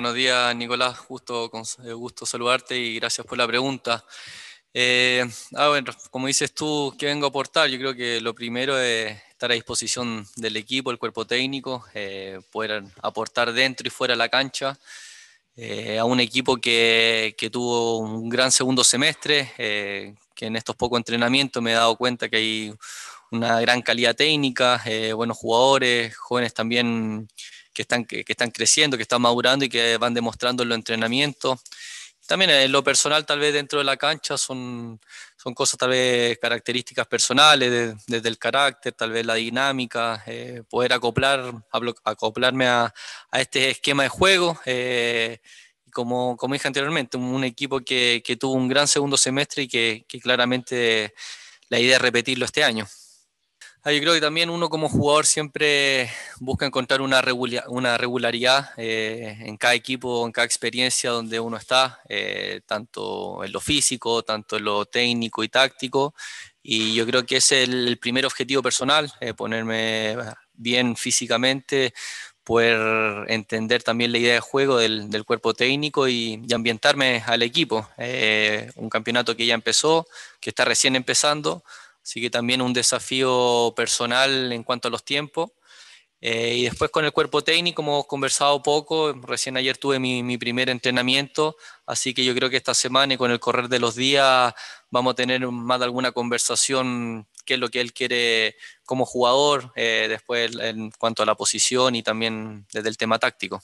buenos días Nicolás, justo con, eh, gusto saludarte y gracias por la pregunta. Eh, ah, bueno, como dices tú, ¿qué vengo a aportar? Yo creo que lo primero es estar a disposición del equipo, el cuerpo técnico, eh, poder aportar dentro y fuera de la cancha eh, a un equipo que, que, tuvo un gran segundo semestre, que en estos pocos entrenamientos me he dado cuenta que hay una gran calidad técnica, buenos jugadores, jóvenes también que están, que, están creciendo, que están madurando y que van demostrando en los entrenamientos. También en lo personal, tal vez dentro de la cancha, son, son cosas tal vez características personales, desde el carácter, tal vez la dinámica, eh, poder acoplar, acoplarme a, a, este esquema de juego. Eh, como, como dije anteriormente, un, equipo que, que, tuvo un gran segundo semestre y que claramente la idea es repetirlo este año. Ah, yo creo que también uno como jugador siempre busca encontrar una, una regularidad eh, en cada equipo, en cada experiencia donde uno está, eh, tanto en lo físico, tanto en lo técnico y táctico. Y yo creo que es el primer objetivo personal, eh, ponerme bien físicamente, poder entender también la idea de juego del, cuerpo técnico y, y, ambientarme al equipo. un campeonato que ya empezó, que está recién empezando Así que también un desafío personal en cuanto a los tiempos. Eh, y después con el cuerpo técnico hemos conversado poco, recién ayer tuve mi, primer entrenamiento, así que yo creo que esta semana y con el correr de los días vamos a tener más de alguna conversación, qué es lo que él quiere como jugador, eh, después en cuanto a la posición y también desde el tema táctico.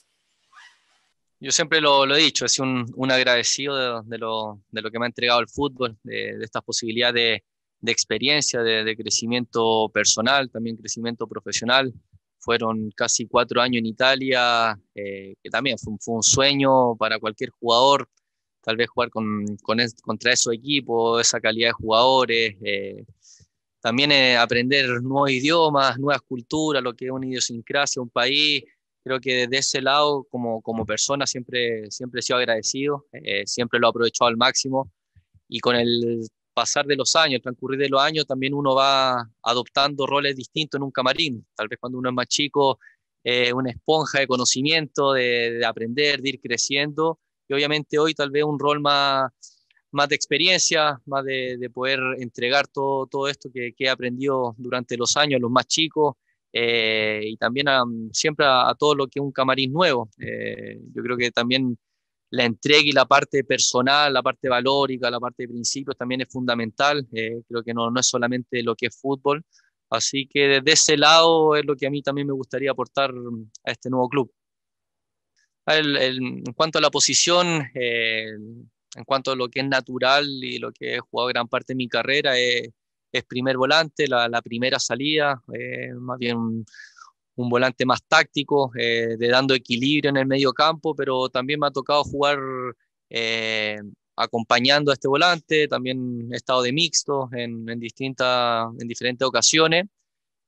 Yo siempre lo, he dicho, es un, agradecido de, lo, que me ha entregado el fútbol, de, de estas posibilidades de de experiencia, de, crecimiento personal, también crecimiento profesional. Fueron casi cuatro años en Italia, eh, que también fue, un sueño para cualquier jugador, tal vez jugar con, contra esos equipo, esa calidad de jugadores. Eh, también eh, aprender nuevos idiomas, nuevas culturas, lo que es una idiosincrasia, un país. Creo que desde ese lado, como, como persona, siempre, siempre he sido agradecido, siempre lo he aprovechado al máximo y con el pasar de los años, transcurrir de los años, también uno va adoptando roles distintos en un camarín. Tal vez cuando uno es más chico, eh, una esponja de conocimiento, de, aprender, de ir creciendo. Y obviamente hoy tal vez un rol más, más de experiencia, más de, poder entregar todo, esto que, he aprendido durante los años, los más chicos, eh, y también siempre a, todo lo que es un camarín nuevo. Eh, yo creo que también la entrega y la parte personal, la parte valórica, la parte de principios también es fundamental. Eh, creo que no, es solamente lo que es fútbol. Así que desde ese lado es lo que a mí también me gustaría aportar mm, a este nuevo club. en cuanto a la posición, eh, en cuanto a lo que es natural y lo que he jugado gran parte de mi carrera, eh, es primer volante, la, la primera salida, más bien un volante más táctico, eh, de dando equilibrio en el medio campo, pero también me ha tocado jugar eh, acompañando a este volante, también he estado de mixto en, distintas, en diferentes ocasiones.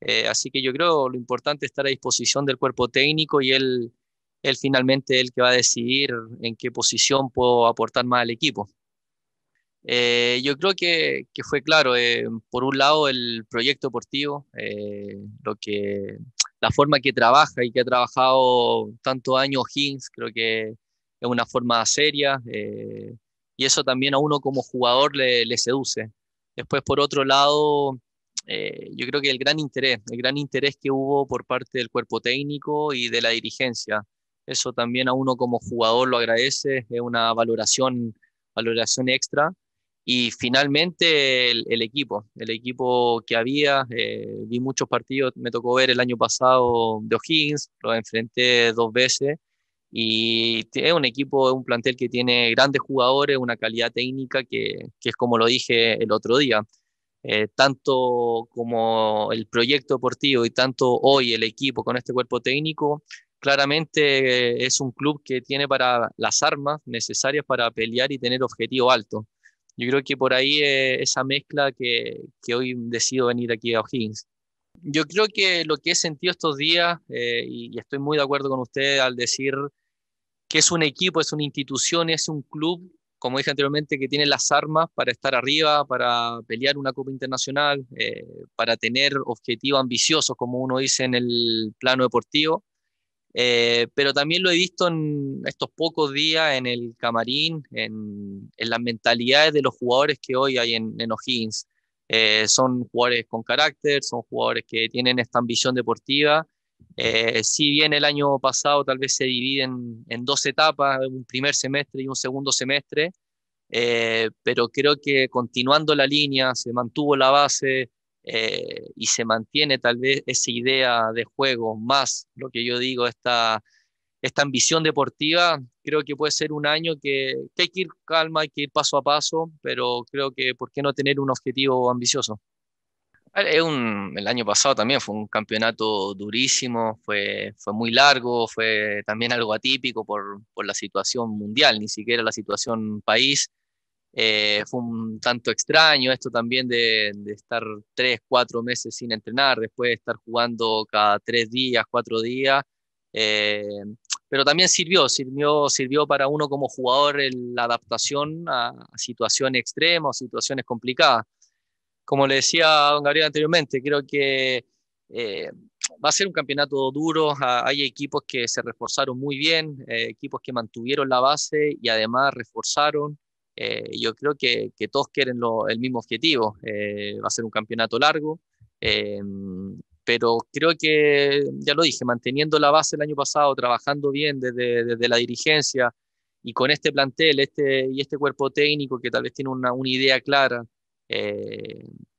Eh, así que yo creo lo importante es estar a disposición del cuerpo técnico y él, él finalmente el que va a decidir en qué posición puedo aportar más al equipo. yo creo que, fue claro, por un lado el proyecto deportivo, lo que la forma que trabaja y que ha trabajado tantos años Hinks, creo que es una forma seria eh, y eso también a uno como jugador le, seduce. Después, por otro lado, eh, yo creo que el gran interés, el gran interés que hubo por parte del cuerpo técnico y de la dirigencia, eso también a uno como jugador lo agradece, es una valoración, valoración extra. Y finalmente el, equipo, el equipo que había, eh, vi muchos partidos, me tocó ver el año pasado de O'Higgins, lo enfrenté dos veces y es un equipo, un plantel que tiene grandes jugadores, una calidad técnica que, es como lo dije el otro día. Eh, tanto como el proyecto deportivo y tanto hoy el equipo con este cuerpo técnico, claramente es un club que tiene para las armas necesarias para pelear y tener objetivo alto yo creo que por ahí eh, esa mezcla que, hoy decido venir aquí a O'Higgins. Yo creo que lo que he sentido estos días, eh, y, estoy muy de acuerdo con usted al decir que es un equipo, es una institución, es un club, como dije anteriormente, que tiene las armas para estar arriba, para pelear una Copa Internacional, eh, para tener objetivos ambiciosos, como uno dice en el plano deportivo. Eh, pero también lo he visto en estos pocos días en el camarín, en, las mentalidades de los jugadores que hoy hay en, en O'Higgins. Eh, son jugadores con carácter, son jugadores que tienen esta ambición deportiva. Eh, si bien el año pasado tal vez se dividen en dos etapas, un primer semestre y un segundo semestre, pero creo que continuando la línea, se mantuvo la base, eh, y se mantiene tal vez esa idea de juego, más lo que yo digo, esta, esta ambición deportiva, creo que puede ser un año que, hay que ir calma, hay que ir paso a paso, pero creo que por qué no tener un objetivo ambicioso. el año pasado también fue un campeonato durísimo, fue, fue muy largo, fue también algo atípico por, por la situación mundial, ni siquiera la situación país. Eh, fue un tanto extraño esto también de, estar tres, cuatro meses sin entrenar, después de estar jugando cada tres días, cuatro días. Eh, pero también sirvió, sirvió, sirvió para uno como jugador en la adaptación a, situaciones extremas, situaciones complicadas. Como le decía a don Gabriel anteriormente, creo que eh, va a ser un campeonato duro. Ah, hay equipos que se reforzaron muy bien, equipos que mantuvieron la base y además reforzaron. Eh, yo creo que, todos quieren el mismo objetivo. Eh, va a ser un campeonato largo, eh, pero creo que, ya lo dije, manteniendo la base el año pasado, trabajando bien desde, desde la dirigencia y con este plantel este, y este cuerpo técnico que tal vez tiene una, una idea clara,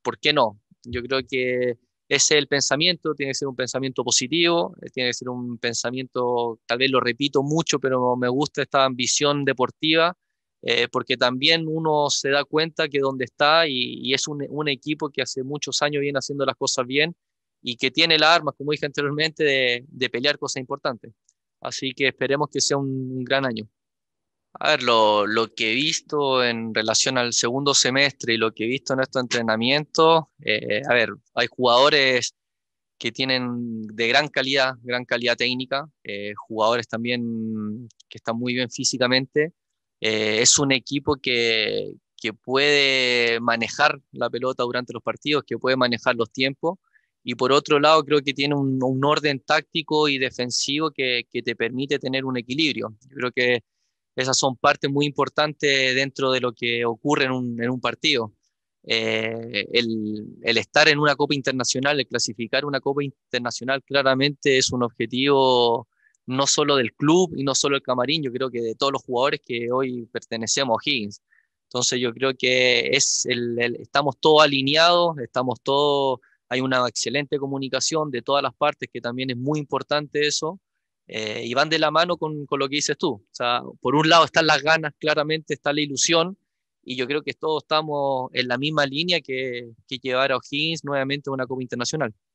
¿por qué no? Yo creo que ese es el pensamiento, tiene que ser un pensamiento positivo, tiene que ser un pensamiento, tal vez lo repito mucho, pero me gusta esta ambición deportiva eh, porque también uno se da cuenta que donde está y, es un, equipo que hace muchos años viene haciendo las cosas bien y que tiene el arma, como dije anteriormente, de, pelear cosas importantes. Así que esperemos que sea un gran año. A ver, lo, lo, que he visto en relación al segundo semestre y lo que he visto en estos entrenamientos, eh, a ver, hay jugadores que tienen de gran calidad, gran calidad técnica, eh, jugadores también que están muy bien físicamente, eh, es un equipo que, puede manejar la pelota durante los partidos, que puede manejar los tiempos. Y por otro lado, creo que tiene un, orden táctico y defensivo que, te permite tener un equilibrio. creo que esas son partes muy importantes dentro de lo que ocurre en un, partido. Eh, el, el, estar en una Copa Internacional, el clasificar una Copa Internacional claramente es un objetivo no solo del club y no solo el camarín, yo creo que de todos los jugadores que hoy pertenecemos a Higgins. Entonces yo creo que es estamos todos alineados, estamos todos, hay una excelente comunicación de todas las partes, que también es muy importante eso, eh, y van de la mano con, con, lo que dices tú. por un lado están las ganas, claramente está la ilusión, y yo creo que todos estamos en la misma línea que, que llevar a O'Higgins nuevamente a una Copa Internacional.